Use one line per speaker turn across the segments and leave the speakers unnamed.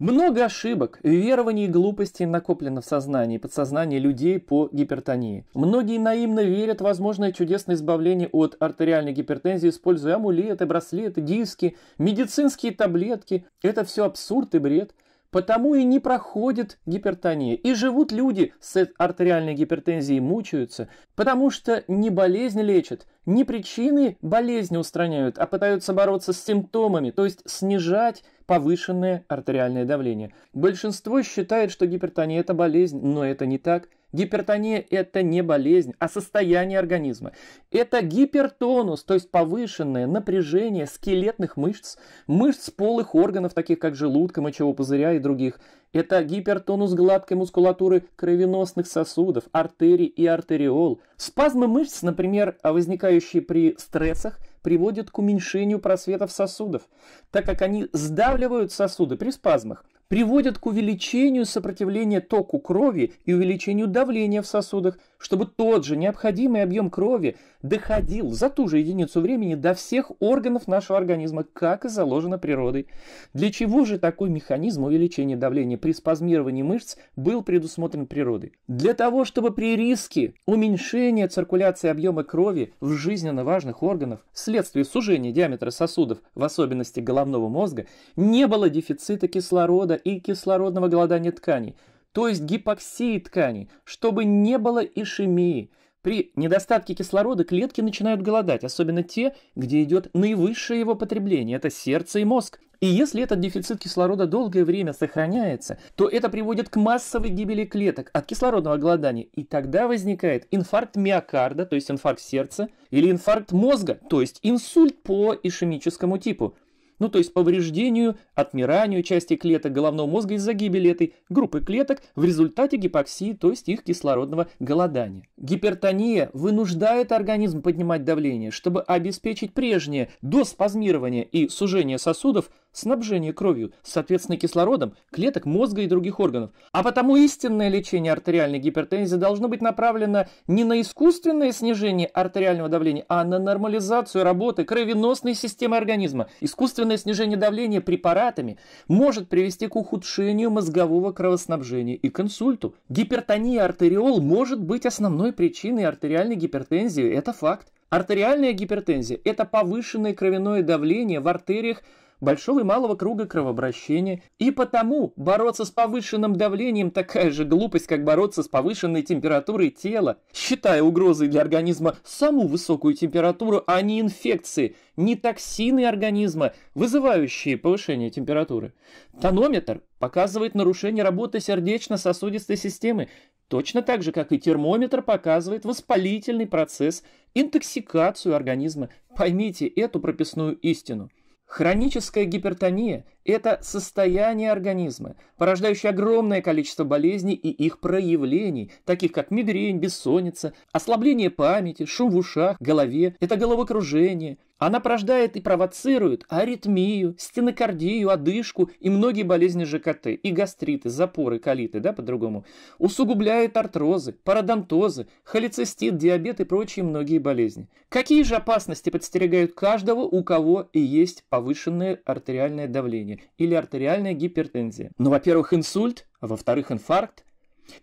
Много ошибок, верований и глупостей накоплено в сознании и подсознании людей по гипертонии. Многие наивно верят в возможное чудесное избавление от артериальной гипертензии, используя амулеты, браслеты, диски, медицинские таблетки. Это все абсурд и бред – Потому и не проходит гипертония. И живут люди с артериальной гипертензией, мучаются, потому что не болезнь лечат, не причины болезни устраняют, а пытаются бороться с симптомами, то есть снижать повышенное артериальное давление. Большинство считает, что гипертония – это болезнь, но это не так. Гипертония – это не болезнь, а состояние организма. Это гипертонус, то есть повышенное напряжение скелетных мышц, мышц полых органов, таких как желудка, мочевого пузыря и других. Это гипертонус гладкой мускулатуры кровеносных сосудов, артерий и артериол. Спазмы мышц, например, возникающие при стрессах, приводят к уменьшению просветов сосудов, так как они сдавливают сосуды при спазмах – приводят к увеличению сопротивления току крови и увеличению давления в сосудах, чтобы тот же необходимый объем крови доходил за ту же единицу времени до всех органов нашего организма, как и заложено природой. Для чего же такой механизм увеличения давления при спазмировании мышц был предусмотрен природой? Для того, чтобы при риске уменьшения циркуляции объема крови в жизненно важных органах вследствие сужения диаметра сосудов, в особенности головного мозга, не было дефицита кислорода и кислородного голодания тканей, то есть гипоксии тканей, чтобы не было ишемии. При недостатке кислорода клетки начинают голодать, особенно те, где идет наивысшее его потребление – это сердце и мозг. И если этот дефицит кислорода долгое время сохраняется, то это приводит к массовой гибели клеток от кислородного голодания, и тогда возникает инфаркт миокарда, то есть инфаркт сердца, или инфаркт мозга, то есть инсульт по ишемическому типу – ну то есть повреждению, отмиранию части клеток головного мозга из-за гибели этой группы клеток в результате гипоксии, то есть их кислородного голодания. Гипертония вынуждает организм поднимать давление, чтобы обеспечить прежнее доспазмирование и сужение сосудов – снабжение кровью, соответственно кислородом, клеток мозга и других органов. А потому истинное лечение артериальной гипертензии должно быть направлено не на искусственное снижение артериального давления, а на нормализацию работы кровеносной системы организма. Искусственное снижение давления препаратами может привести к ухудшению мозгового кровоснабжения и к инсульту. Гипертония артериол может быть основной причиной артериальной гипертензии, это факт. Артериальная гипертензия – это повышенное кровяное давление в артериях большого и малого круга кровообращения, и потому бороться с повышенным давлением такая же глупость, как бороться с повышенной температурой тела, считая угрозой для организма саму высокую температуру, а не инфекции, не токсины организма, вызывающие повышение температуры. Тонометр показывает нарушение работы сердечно-сосудистой системы, точно так же, как и термометр показывает воспалительный процесс, интоксикацию организма. Поймите эту прописную истину – Хроническая гипертония это состояние организма, порождающее огромное количество болезней и их проявлений, таких как мигрень, бессонница, ослабление памяти, шум в ушах, голове, это головокружение. Она порождает и провоцирует аритмию, стенокардию, одышку и многие болезни ЖКТ, и гастриты, запоры, колиты, да, по-другому. Усугубляет артрозы, пародонтозы, холецистит, диабет и прочие многие болезни. Какие же опасности подстерегают каждого, у кого и есть повышенное артериальное давление? или артериальная гипертензия. Ну, во-первых, инсульт, а во-вторых, инфаркт.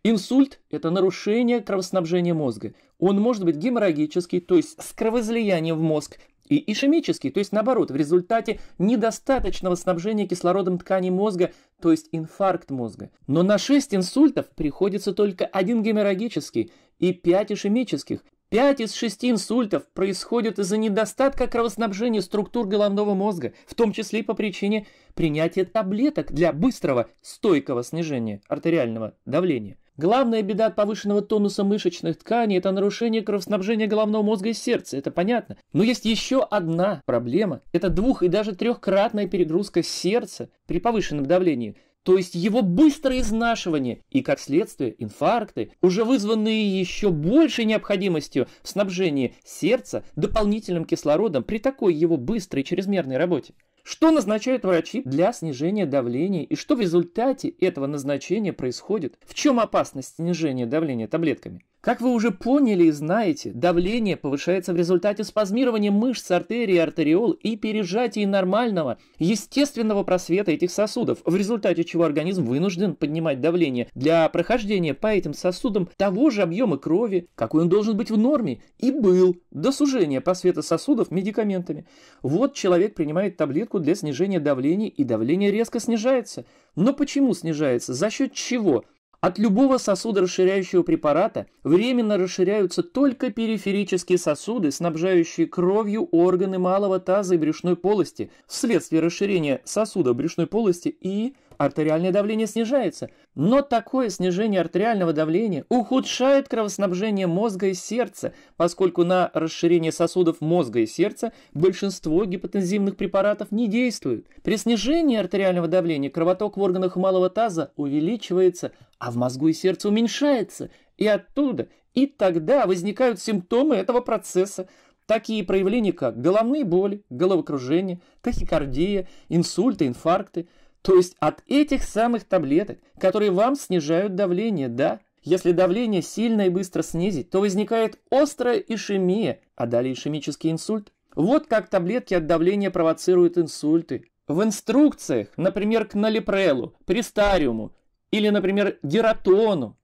Инсульт – это нарушение кровоснабжения мозга. Он может быть геморрагический, то есть с кровоизлиянием в мозг, и ишемический, то есть наоборот, в результате недостаточного снабжения кислородом тканей мозга, то есть инфаркт мозга. Но на 6 инсультов приходится только один геморрагический и 5 ишемических, Пять из шести инсультов происходят из-за недостатка кровоснабжения структур головного мозга, в том числе и по причине принятия таблеток для быстрого, стойкого снижения артериального давления. Главная беда от повышенного тонуса мышечных тканей – это нарушение кровоснабжения головного мозга и сердца, это понятно. Но есть еще одна проблема – это двух- и даже трехкратная перегрузка сердца при повышенном давлении, то есть его быстрое изнашивание и, как следствие, инфаркты, уже вызванные еще большей необходимостью в снабжении сердца дополнительным кислородом при такой его быстрой чрезмерной работе. Что назначают врачи для снижения давления и что в результате этого назначения происходит? В чем опасность снижения давления таблетками? Как вы уже поняли и знаете, давление повышается в результате спазмирования мышц артерий и артериол и пережатия нормального, естественного просвета этих сосудов, в результате чего организм вынужден поднимать давление для прохождения по этим сосудам того же объема крови, какой он должен быть в норме, и был до сужения просвета сосудов медикаментами. Вот человек принимает таблетку для снижения давления, и давление резко снижается. Но почему снижается? За счет чего? От любого сосуда расширяющего препарата временно расширяются только периферические сосуды, снабжающие кровью органы малого таза и брюшной полости, вследствие расширения сосуда брюшной полости и артериальное давление снижается. Но такое снижение артериального давления ухудшает кровоснабжение мозга и сердца, поскольку на расширение сосудов мозга и сердца большинство гипотензивных препаратов не действуют. При снижении артериального давления кровоток в органах малого таза увеличивается, а в мозгу и сердце уменьшается. И оттуда, и тогда возникают симптомы этого процесса, Такие проявления, как головные боли, головокружение, тахикардия, инсульты, инфаркты – то есть от этих самых таблеток, которые вам снижают давление, да? Если давление сильно и быстро снизить, то возникает острая ишемия, а далее ишемический инсульт. Вот как таблетки от давления провоцируют инсульты. В инструкциях, например, к налипрелу, престариуму или, например, гератону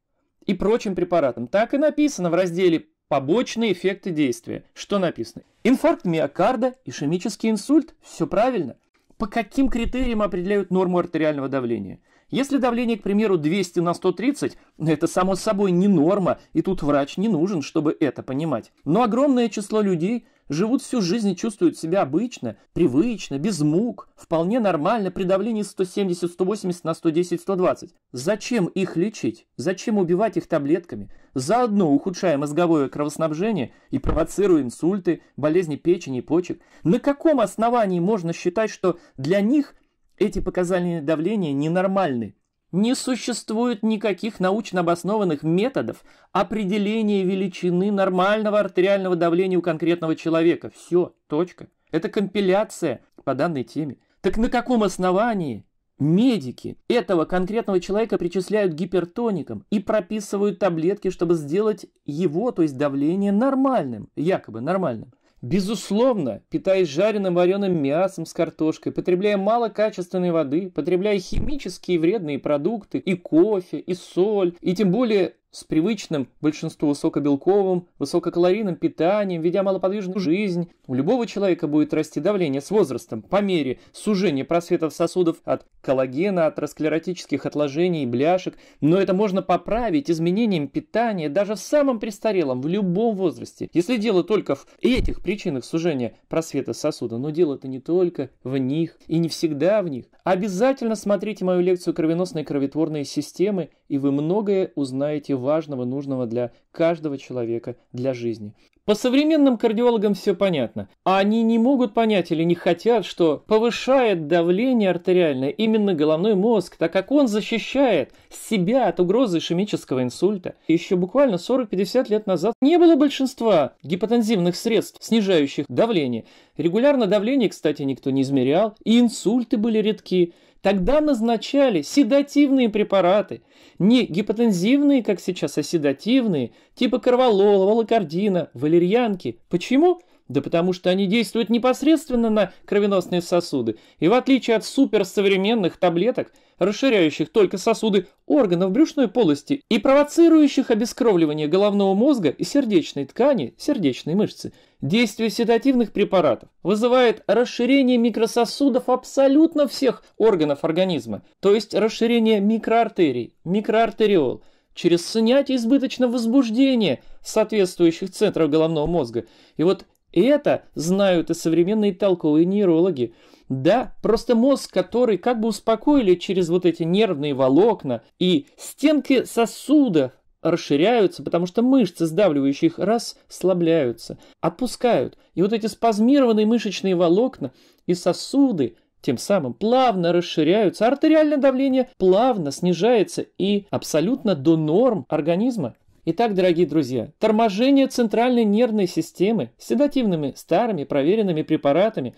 и прочим препаратам, так и написано в разделе «Побочные эффекты действия». Что написано? Инфаркт миокарда, ишемический инсульт. Все правильно по каким критериям определяют норму артериального давления? Если давление, к примеру, 200 на 130, это само собой не норма, и тут врач не нужен, чтобы это понимать. Но огромное число людей живут всю жизнь и чувствуют себя обычно, привычно, без мук, вполне нормально при давлении 170, 180 на 110, 120. Зачем их лечить? Зачем убивать их таблетками? Заодно ухудшая мозговое кровоснабжение и провоцируя инсульты, болезни печени и почек. На каком основании можно считать, что для них эти показания давления ненормальны? Не существует никаких научно обоснованных методов определения величины нормального артериального давления у конкретного человека. Все, точка. Это компиляция по данной теме. Так на каком основании медики этого конкретного человека причисляют гипертоником и прописывают таблетки, чтобы сделать его, то есть давление, нормальным, якобы нормальным? Безусловно, питаясь жареным вареным мясом с картошкой, потребляя мало качественной воды, потребляя химические вредные продукты, и кофе, и соль, и тем более с привычным, большинству высокобелковым, высококалорийным питанием, ведя малоподвижную жизнь, у любого человека будет расти давление с возрастом по мере сужения просветов сосудов от коллагена, от атеросклеротических отложений, и бляшек. Но это можно поправить изменением питания даже в самом престарелом, в любом возрасте. Если дело только в этих причинах сужения просвета сосуда, но дело-то не только в них и не всегда в них. Обязательно смотрите мою лекцию «Кровеносные и кровотворные системы», и вы многое узнаете важного, нужного для каждого человека, для жизни. По современным кардиологам все понятно. Они не могут понять или не хотят, что повышает давление артериальное именно головной мозг, так как он защищает себя от угрозы ишемического инсульта. Еще буквально 40-50 лет назад не было большинства гипотензивных средств, снижающих давление. Регулярно давление, кстати, никто не измерял, и инсульты были редкие. Тогда назначали седативные препараты, не гипотензивные, как сейчас, а седативные, типа корвалола, волокордина, валерьянки. Почему? Да потому что они действуют непосредственно на кровеносные сосуды, и в отличие от суперсовременных таблеток, расширяющих только сосуды органов брюшной полости и провоцирующих обескровливание головного мозга и сердечной ткани, сердечной мышцы, действие седативных препаратов вызывает расширение микрососудов абсолютно всех органов организма, то есть расширение микроартерий, микроартериол, через снятие избыточного возбуждения соответствующих центров головного мозга. И вот и это знают и современные толковые нейрологи. Да, просто мозг, который как бы успокоили через вот эти нервные волокна и стенки сосудов, расширяются, потому что мышцы, сдавливающие их, расслабляются, отпускают. И вот эти спазмированные мышечные волокна и сосуды тем самым плавно расширяются, артериальное давление плавно снижается и абсолютно до норм организма. Итак, дорогие друзья, торможение центральной нервной системы седативными старыми проверенными препаратами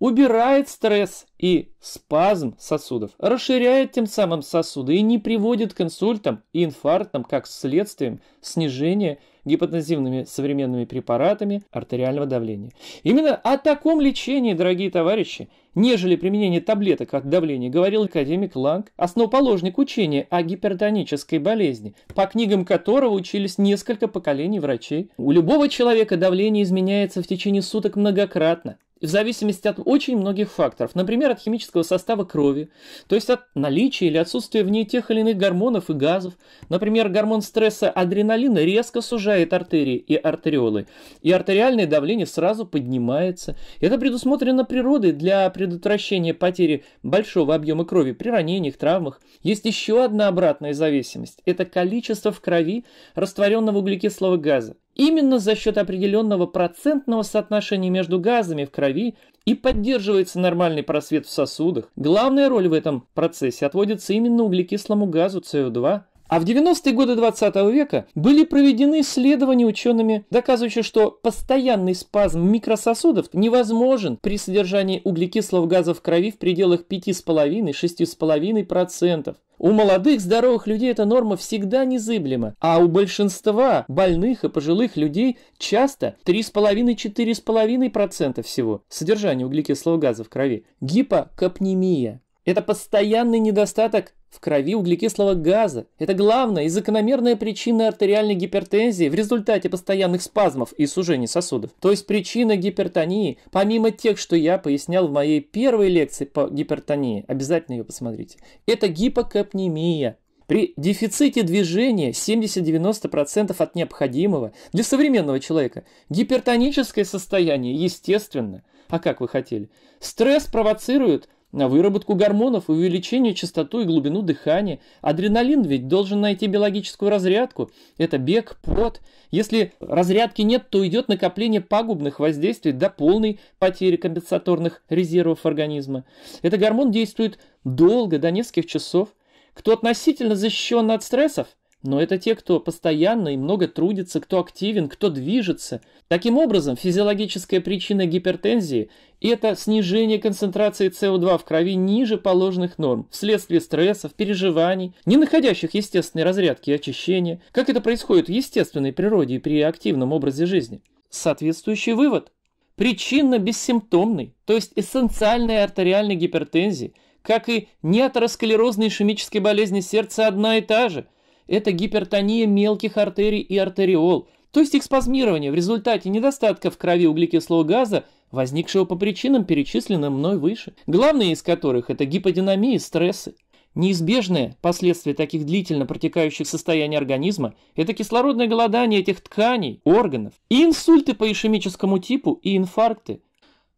убирает стресс и спазм сосудов, расширяет тем самым сосуды и не приводит к инсультам и инфарктам как следствием снижения гипотензивными современными препаратами артериального давления. Именно о таком лечении, дорогие товарищи, нежели применение таблеток от давления, говорил академик Ланг, основоположник учения о гипертонической болезни, по книгам которого учились несколько поколений врачей. У любого человека давление изменяется в течение суток многократно в зависимости от очень многих факторов, например, от химического состава крови, то есть от наличия или отсутствия в ней тех или иных гормонов и газов. Например, гормон стресса адреналин резко сужает артерии и артериолы, и артериальное давление сразу поднимается. Это предусмотрено природой для предотвращения потери большого объема крови при ранениях, травмах. Есть еще одна обратная зависимость – это количество в крови растворенного углекислого газа именно за счет определенного процентного соотношения между газами в крови и поддерживается нормальный просвет в сосудах. Главная роль в этом процессе отводится именно углекислому газу СО2, а в 90-е годы 20 века были проведены исследования учеными, доказывающие, что постоянный спазм микрососудов невозможен при содержании углекислого газа в крови в пределах 5,5-6,5%. У молодых здоровых людей эта норма всегда незыблема, а у большинства больных и пожилых людей часто 3,5-4,5% всего содержания углекислого газа в крови. Гипокапнемия. Это постоянный недостаток в крови углекислого газа – это главная и закономерная причина артериальной гипертензии в результате постоянных спазмов и сужений сосудов. То есть причина гипертонии, помимо тех, что я пояснял в моей первой лекции по гипертонии, обязательно ее посмотрите, это гипокапнемия. При дефиците движения 70-90% от необходимого для современного человека гипертоническое состояние естественно. А как вы хотели? Стресс провоцирует – на выработку гормонов и увеличению частоту и глубину дыхания. Адреналин ведь должен найти биологическую разрядку. Это бег, пот. Если разрядки нет, то идет накопление пагубных воздействий до полной потери компенсаторных резервов организма. Этот гормон действует долго, до нескольких часов. Кто относительно защищен от стрессов, но это те, кто постоянно и много трудится, кто активен, кто движется. Таким образом, физиологическая причина гипертензии – это снижение концентрации СО2 в крови ниже положенных норм вследствие стрессов, переживаний, не находящих естественной разрядки и очищения, как это происходит в естественной природе и при активном образе жизни. Соответствующий вывод причина причинно-бессимптомной, то есть эссенциальной артериальной гипертензии, как и неатеросклерозной ишемической болезни сердца одна и та же – это гипертония мелких артерий и артериол, то есть их спазмирование в результате недостатка в крови углекислого газа, возникшего по причинам, перечисленным мной выше, главные из которых – это гиподинамия и стрессы. Неизбежное последствие таких длительно протекающих состояний организма – это кислородное голодание этих тканей, органов, и инсульты по ишемическому типу и инфаркты.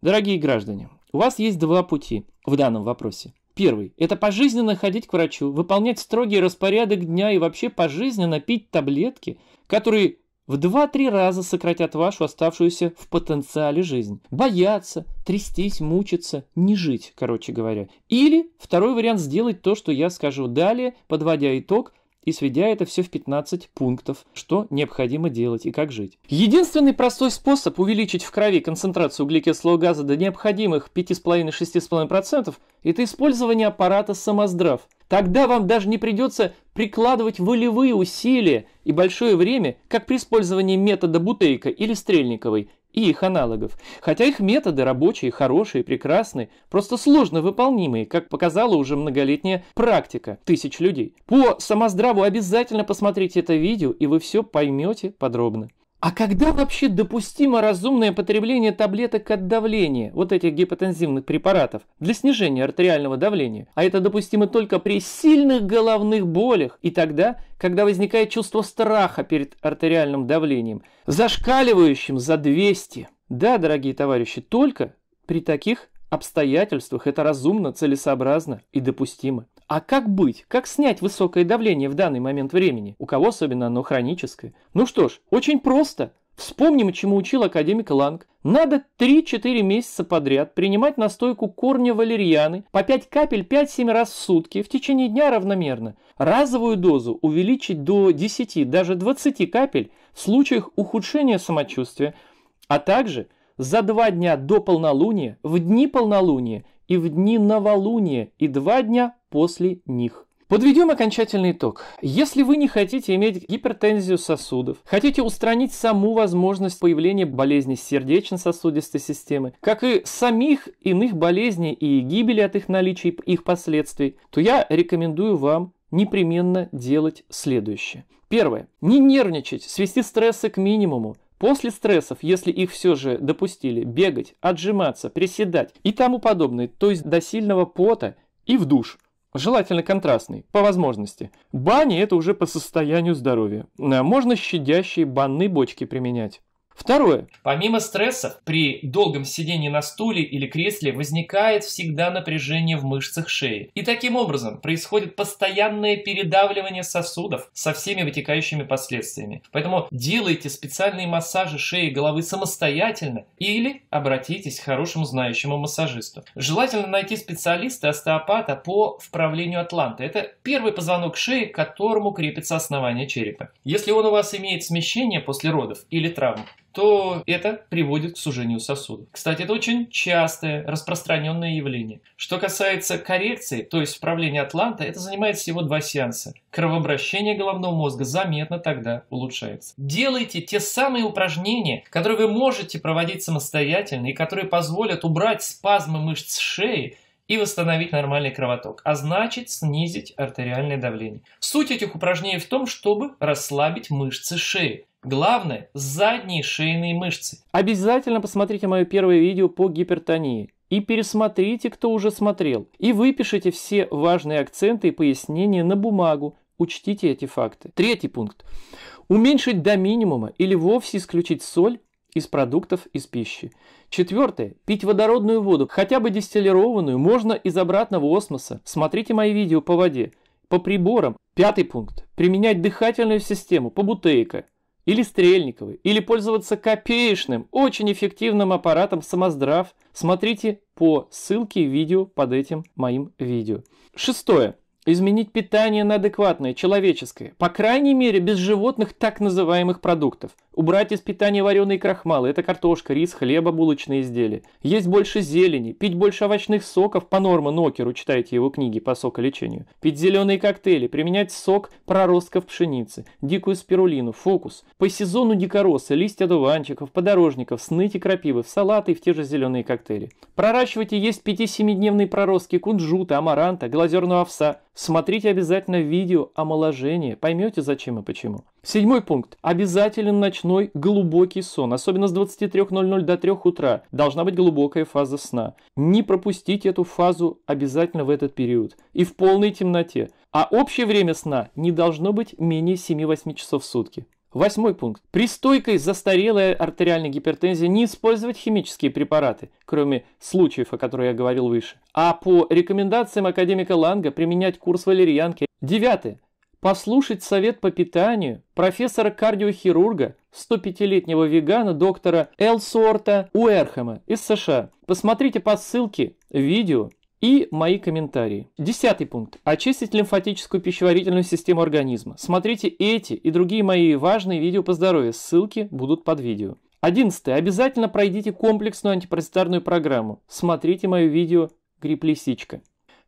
Дорогие граждане, у вас есть два пути в данном вопросе. Первый. Это пожизненно ходить к врачу, выполнять строгий распорядок дня и вообще пожизненно пить таблетки, которые в 2-3 раза сократят вашу оставшуюся в потенциале жизнь. Бояться, трястись, мучиться, не жить, короче говоря. Или второй вариант сделать то, что я скажу далее, подводя итог – и сведя это все в 15 пунктов, что необходимо делать и как жить. Единственный простой способ увеличить в крови концентрацию углекислого газа до необходимых 5,5-6,5% – это использование аппарата «Самоздрав». Тогда вам даже не придется прикладывать волевые усилия и большое время, как при использовании метода Бутейка или Стрельниковой, и их аналогов. Хотя их методы рабочие, хорошие, прекрасные, просто сложно выполнимые, как показала уже многолетняя практика тысяч людей. По самоздраву обязательно посмотрите это видео, и вы все поймете подробно. А когда вообще допустимо разумное потребление таблеток от давления, вот этих гипотензивных препаратов, для снижения артериального давления? А это допустимо только при сильных головных болях и тогда, когда возникает чувство страха перед артериальным давлением, зашкаливающим за 200. Да, дорогие товарищи, только при таких обстоятельствах это разумно, целесообразно и допустимо. А как быть? Как снять высокое давление в данный момент времени? У кого особенно оно хроническое? Ну что ж, очень просто. Вспомним, чему учил академик Ланг. Надо 3-4 месяца подряд принимать настойку корня валерьяны по 5 капель 5-7 раз в сутки в течение дня равномерно. Разовую дозу увеличить до 10, даже 20 капель в случаях ухудшения самочувствия, а также за 2 дня до полнолуния, в дни полнолуния и в дни новолуния и 2 дня после них. Подведем окончательный итог. Если вы не хотите иметь гипертензию сосудов, хотите устранить саму возможность появления болезней сердечно-сосудистой системы, как и самих иных болезней и гибели от их наличия и их последствий, то я рекомендую вам непременно делать следующее. Первое. Не нервничать, свести стрессы к минимуму. После стрессов, если их все же допустили, бегать, отжиматься, приседать и тому подобное, то есть до сильного пота и в душ – Желательно контрастный, по возможности. Бани – это уже по состоянию здоровья. Можно щадящие банные бочки применять. Второе. Помимо стрессов, при долгом сидении на стуле или кресле возникает всегда напряжение в мышцах шеи. И таким образом происходит постоянное передавливание сосудов со всеми вытекающими последствиями. Поэтому делайте специальные массажи шеи и головы самостоятельно или обратитесь к хорошему знающему массажисту. Желательно найти специалиста остеопата по вправлению атланта. Это первый позвонок шеи, к которому крепится основание черепа. Если он у вас имеет смещение после родов или травм, то это приводит к сужению сосудов. Кстати, это очень частое распространенное явление. Что касается коррекции, то есть вправления атланта, это занимает всего два сеанса. Кровообращение головного мозга заметно тогда улучшается. Делайте те самые упражнения, которые вы можете проводить самостоятельно и которые позволят убрать спазмы мышц шеи, и восстановить нормальный кровоток, а значит снизить артериальное давление. Суть этих упражнений в том, чтобы расслабить мышцы шеи. Главное – задние шейные мышцы. Обязательно посмотрите мое первое видео по гипертонии. И пересмотрите, кто уже смотрел. И выпишите все важные акценты и пояснения на бумагу. Учтите эти факты. Третий пункт. Уменьшить до минимума или вовсе исключить соль из продуктов из пищи. Четвертое. Пить водородную воду, хотя бы дистиллированную, можно из обратного осмоса. Смотрите мои видео по воде, по приборам. Пятый пункт. Применять дыхательную систему по бутейка или стрельниковый, или пользоваться копеечным, очень эффективным аппаратом «Самоздрав», смотрите по ссылке видео под этим моим видео. Шестое. Изменить питание на адекватное, человеческое, по крайней мере без животных так называемых продуктов. Убрать из питания вареные крахмалы – это картошка, рис, хлеба, булочные изделия. Есть больше зелени, пить больше овощных соков по Норма Нокеру, читайте его книги по соколечению. Пить зеленые коктейли, применять сок проростков пшеницы, дикую спирулину, фокус. По сезону дикороса, листья дуванчиков, подорожников, сныти крапивы, в салаты и в те же зеленые коктейли. Проращивайте есть 5-7-дневные проростки кунжута, амаранта, глазерного овса. Смотрите обязательно видео омоложения, поймете зачем и почему. Седьмой пункт. обязательно ночной ночной глубокий сон, особенно с 23.00 до 3 утра, должна быть глубокая фаза сна. Не пропустить эту фазу обязательно в этот период и в полной темноте. А общее время сна не должно быть менее 7-8 часов в сутки. Восьмой пункт. При стойкой застарелой артериальной гипертензии не использовать химические препараты, кроме случаев, о которых я говорил выше, а по рекомендациям академика Ланга применять курс валерьянки. Девятое. Послушать совет по питанию профессора-кардиохирурга 105-летнего вегана доктора Элсуорта Уэрхэма из США. Посмотрите по ссылке видео и мои комментарии. Десятый пункт. Очистить лимфатическую пищеварительную систему организма. Смотрите эти и другие мои важные видео по здоровью. Ссылки будут под видео. 11. Обязательно пройдите комплексную антипаразитарную программу. Смотрите мое видео «Грипп лисичка».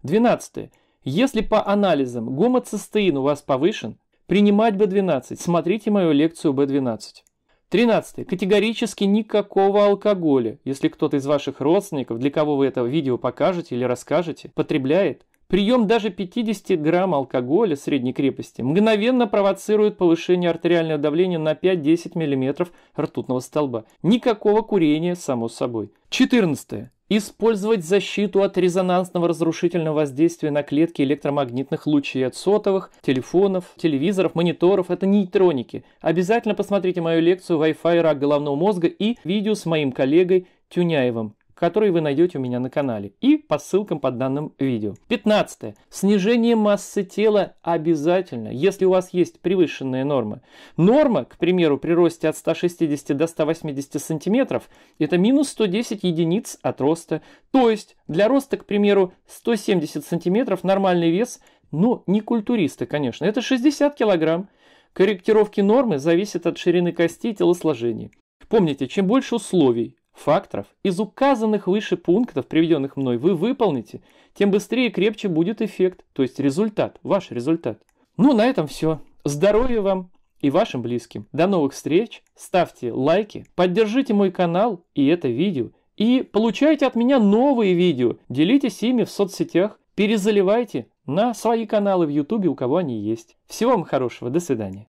12. Если по анализам гомоцистеин у вас повышен, Принимать б 12 Смотрите мою лекцию б 12 13. Категорически никакого алкоголя. Если кто-то из ваших родственников, для кого вы это видео покажете или расскажете, потребляет, прием даже 50 грамм алкоголя средней крепости мгновенно провоцирует повышение артериального давления на 5-10 мм ртутного столба. Никакого курения, само собой. 14. Использовать защиту от резонансного разрушительного воздействия на клетки электромагнитных лучей от сотовых, телефонов, телевизоров, мониторов – это нейтроники. Обязательно посмотрите мою лекцию «Wi-Fi. Рак головного мозга» и видео с моим коллегой Тюняевым которые вы найдете у меня на канале и по ссылкам под данным видео. 15. Снижение массы тела обязательно, если у вас есть превышенные нормы. Норма, к примеру, при росте от 160 до 180 сантиметров, это минус 110 единиц от роста. То есть для роста, к примеру, 170 сантиметров нормальный вес, но не культуриста, конечно, это 60 килограмм. Корректировки нормы зависят от ширины кости и телосложения. Помните, чем больше условий, факторов из указанных выше пунктов, приведенных мной, вы выполните, тем быстрее и крепче будет эффект, то есть результат, ваш результат. Ну, на этом все. Здоровья вам и вашим близким. До новых встреч, ставьте лайки, поддержите мой канал и это видео, и получайте от меня новые видео, делитесь ими в соцсетях, перезаливайте на свои каналы в YouTube, у кого они есть. Всего вам хорошего, до свидания.